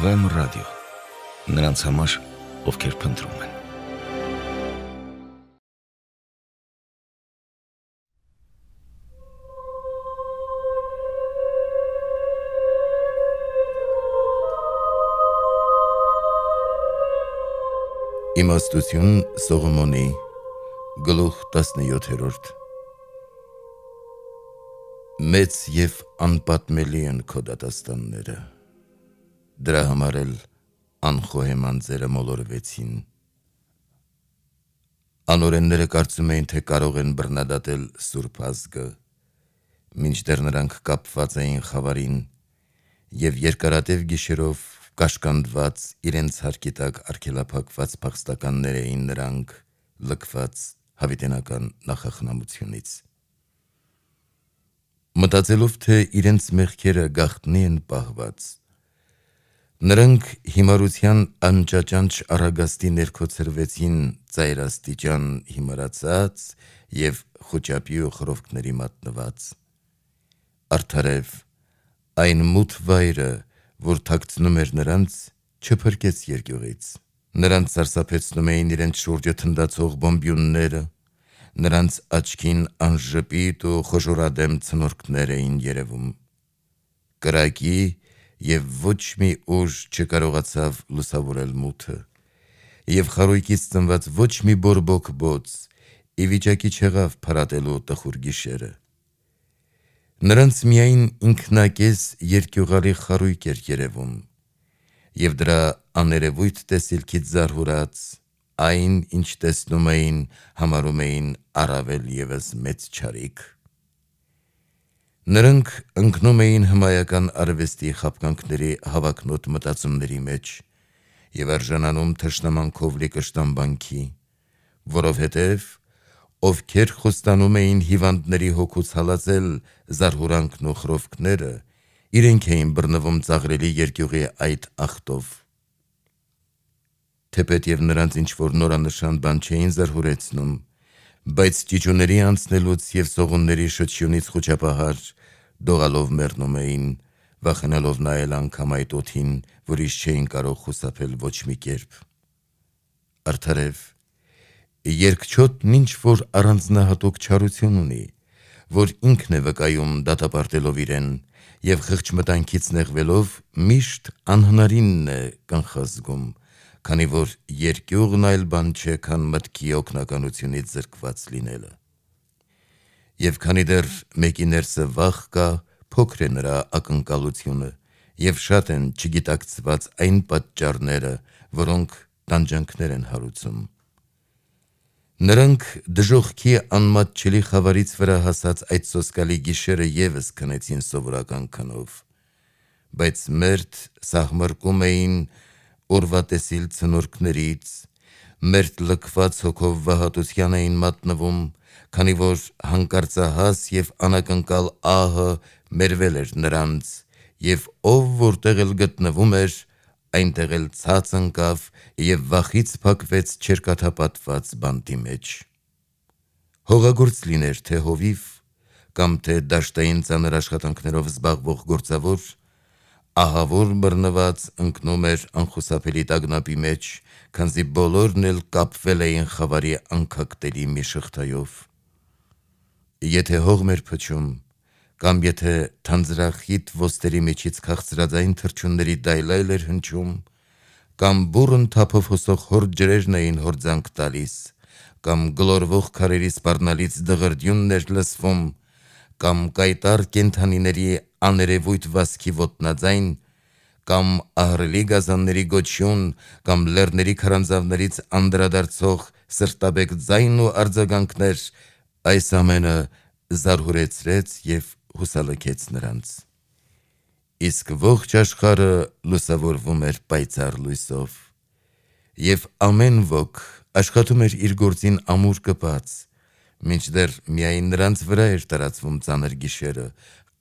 Վեմ ռադիո։ Նրանց համար, ովքեր փնտրում են։ Իմաստություն Սողոմոնի գլուխ 17-րդ Մեծ եւ անպատմելի են քո դատաստանները դրա համար էլ անխոհեման ձերը մոլորվեցին։ Անորենները կարծում էին, թե կարող են բռնադատել Սուրբ ազգը, մինչդեռ նրանք կապված էին խավարին եւ երկարատև գիշերով կաշկանդված իրենց հարկի տակ արգելափակված փախստականներ էին նրանք լքված հավիտենական նախախնամությունից։ Մտածելով թե իրենց մեղքերը գախտնի են պահված, Նրանք հիմարության անճաճանչ արագաստի ներքո ծրվեցին ծայրաստիճան հիմարացած և խոճապի ու խրովքների մատնված։ Արդարև այն մութ վայրը, որ թակցնում էր նրանց, չպրկեց երկյուղից։ Նրանց սարսապեցնում էին իրենց շուրջը թնդացող բոմբյունները, նրանց աչքին անժպիտ ու խոժորադեմ ծնորքներ էին երևում։ Կրակի եւ ոչ մի օր չկարողացավ լուսավորել մութը։ Եվ խարույկից ծնված ոչ մի բորբոք բոց ի վիճակի չեղավ փարատելու տխուր գիշերը։ Նրանց միայն ինքնակես երկյուղալի խարույկ էր երևում եւ դրա աներևույթ տեսիլքից զարհուրած այն ինչ տեսնում էին համարում էին առավել եւս մեծ չարիք Նրանք ընկնում էին հմայական արվեստի խապկանքների հավակնոտ մտածումների մեջ եւ արժանանում թշնամանքով լի կշտամբանքի, որովհետեւ ովքեր խոստանում էին հիվանդների հոգուց հալածել զարհուրանքն ու խրովքները, իրենք էին բռնվում ծաղրելի երկյուղի այդ ախտով։ Թեպետ եւ նրանց ինչ որ նորանշան բան չէին զարհուրեցնում, բայց ճիճուների անցնելուց եւ սողունների շրջյունից խոչապահար դողալով մեռնում էին, վախենալով նայել անգամ այդ օթին, որից չէին կարող խուսափել ոչ մի կերպ։ Արդարև երկչոտն ինչ որ առանձնահատուկ չարություն ունի, որ ինքն է վկայում դատապարտելով իրեն եւ խղճ մտանքից նեղվելով միշտ անհնարինն է կանխազգում, քանի որ երկյուղն այլ բան չէ, քան մտքի օկնականությունից զրկված լինելը։ Եվ քանի դեռ մեկի ներսը վախ կա, փոքր է նրա ակնկալությունը, եւ շատ են չգիտակցված այն պատճառները, որոնք տանջանքներ են հարուցում։ Նրանք դժողքի անմատչելի խավարից վրա հասած այդ սոսկալի գիշերը եւս քնեցին սովորական քնով, բայց մերթ սահմռկում էին օրվա տեսիլ ցնորքներից, մերթ լքված հոգով վհատության էին մատնվում, քանի որ հանկարծահաս եւ անակնկալ ահը մերվել էր նրանց, եւ ով որտեղ էլ գտնվում էր, այնտեղ էլ ցած ընկավ եւ վախից փակվեց չերկաթապատված բանտի մեջ։ Հողագործ լիներ թե հովիվ կամ թե դաշտային ցաներ աշխատանքներով զբաղվող գործավոր ահավոր բռնված ընկնում էր անխուսափելի տագնապի մեջ, քանզի բոլորն էլ կապվել էին խավարի անկակտերի մի շղթայով։ Եթե հողմ էր փչում, կամ եթե թանձրախիտ ոստերի միջից քաղցրաձայն թրջունների դայլայլ էր հնչում, կամ բուրըն թափով հոսող հորդ ջրերն էին հորձանք տալիս, կամ գլորվող քարերի սպառնալից դղրդյուններ լսվում, կամ կայտար կենթանիների աներևույթ վասքի ոտնաձայն, կամ ահրելի գազանների գոչյուն, կամ լերների քարանձավներից անդրադարձող սրտաբեկ ձայն ու արձագանքներ, այս ամենը զարհուրեցրեց եւ հուսալքեց նրանց։ Իսկ ողջ աշխարը լուսավորվում էր պայծառ լույսով, եւ ամեն ոք աշխատում էր իր գործին ամուր կպած, Մինչդեռ միայն նրանց վրա էր տարածվում ծանր գիշերը,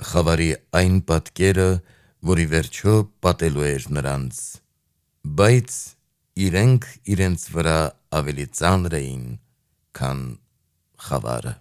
խավարի այն պատկերը, որի վերջո պատելու էր նրանց։ Բայց իրենք իրենց վրա ավելի ծանր էին, քան խավարը։